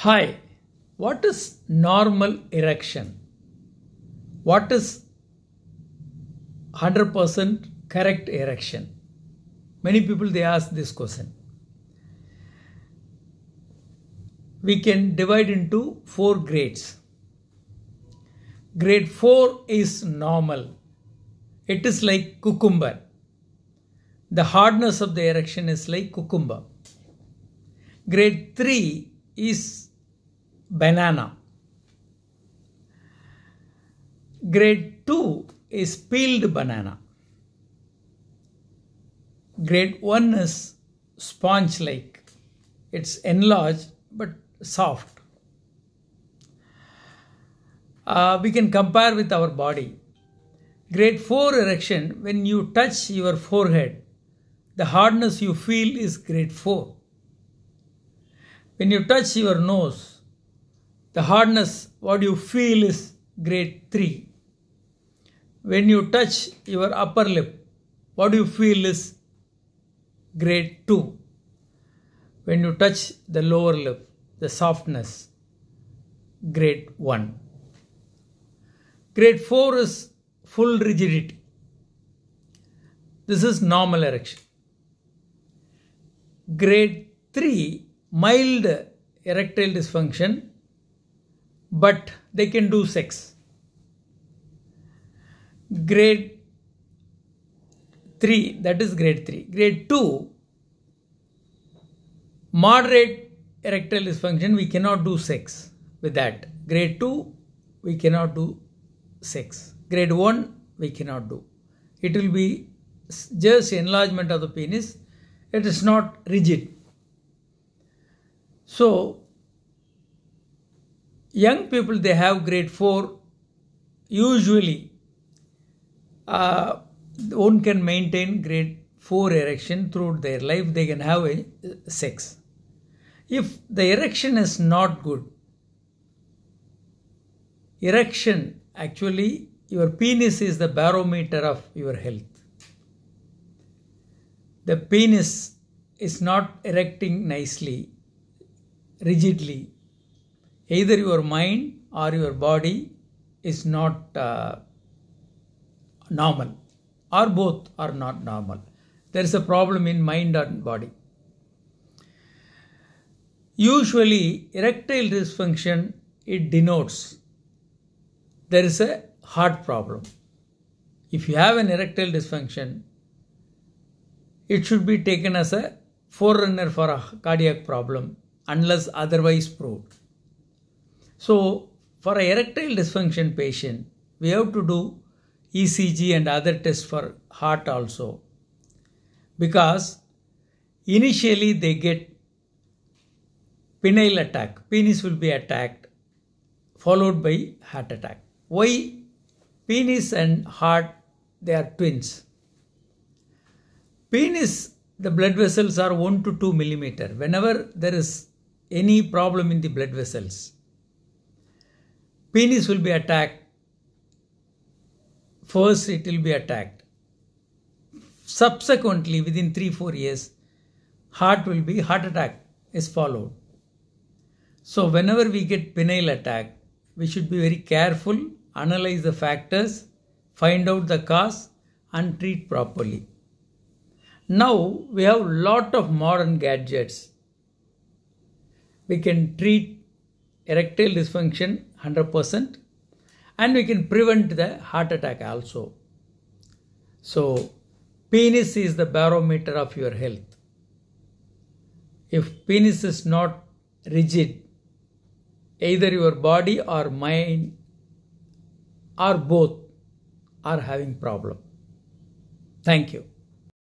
Hi, what is normal erection? What is 100% correct erection? Many people they ask this question. We can divide into four grades. Grade 4 is normal. It is like cucumber. The hardness of the erection is like cucumber. Grade 3 is banana. Grade 2 is peeled banana. Grade 1 is sponge like. It's enlarged but soft. Uh, we can compare with our body. Grade 4 erection, when you touch your forehead, the hardness you feel is grade 4. When you touch your nose, the hardness, what you feel is grade 3. When you touch your upper lip, what you feel is grade 2. When you touch the lower lip, the softness, grade 1. Grade 4 is full rigidity. This is normal erection. Grade 3, mild erectile dysfunction but they can do sex. Grade 3, that is grade 3. Grade 2, moderate erectile dysfunction, we cannot do sex with that. Grade 2, we cannot do sex. Grade 1, we cannot do. It will be just enlargement of the penis. It is not rigid. So, young people they have grade 4 usually uh, one can maintain grade 4 erection throughout their life they can have a uh, sex if the erection is not good erection actually your penis is the barometer of your health the penis is not erecting nicely rigidly either your mind or your body is not uh, normal or both are not normal there is a problem in mind and body usually erectile dysfunction it denotes there is a heart problem if you have an erectile dysfunction it should be taken as a forerunner for a cardiac problem unless otherwise proved so, for an erectile dysfunction patient, we have to do ECG and other tests for heart also because initially they get penile attack, penis will be attacked followed by heart attack. Why penis and heart they are twins? Penis the blood vessels are 1 to 2 millimeter. Whenever there is any problem in the blood vessels, penis will be attacked. First, it will be attacked. Subsequently, within 3 4 years, heart will be, heart attack is followed. So, whenever we get penile attack, we should be very careful, analyze the factors, find out the cause, and treat properly. Now we have lot of modern gadgets. We can treat erectile dysfunction 100% and we can prevent the heart attack also. So penis is the barometer of your health. If penis is not rigid, either your body or mind or both are having problem. Thank you.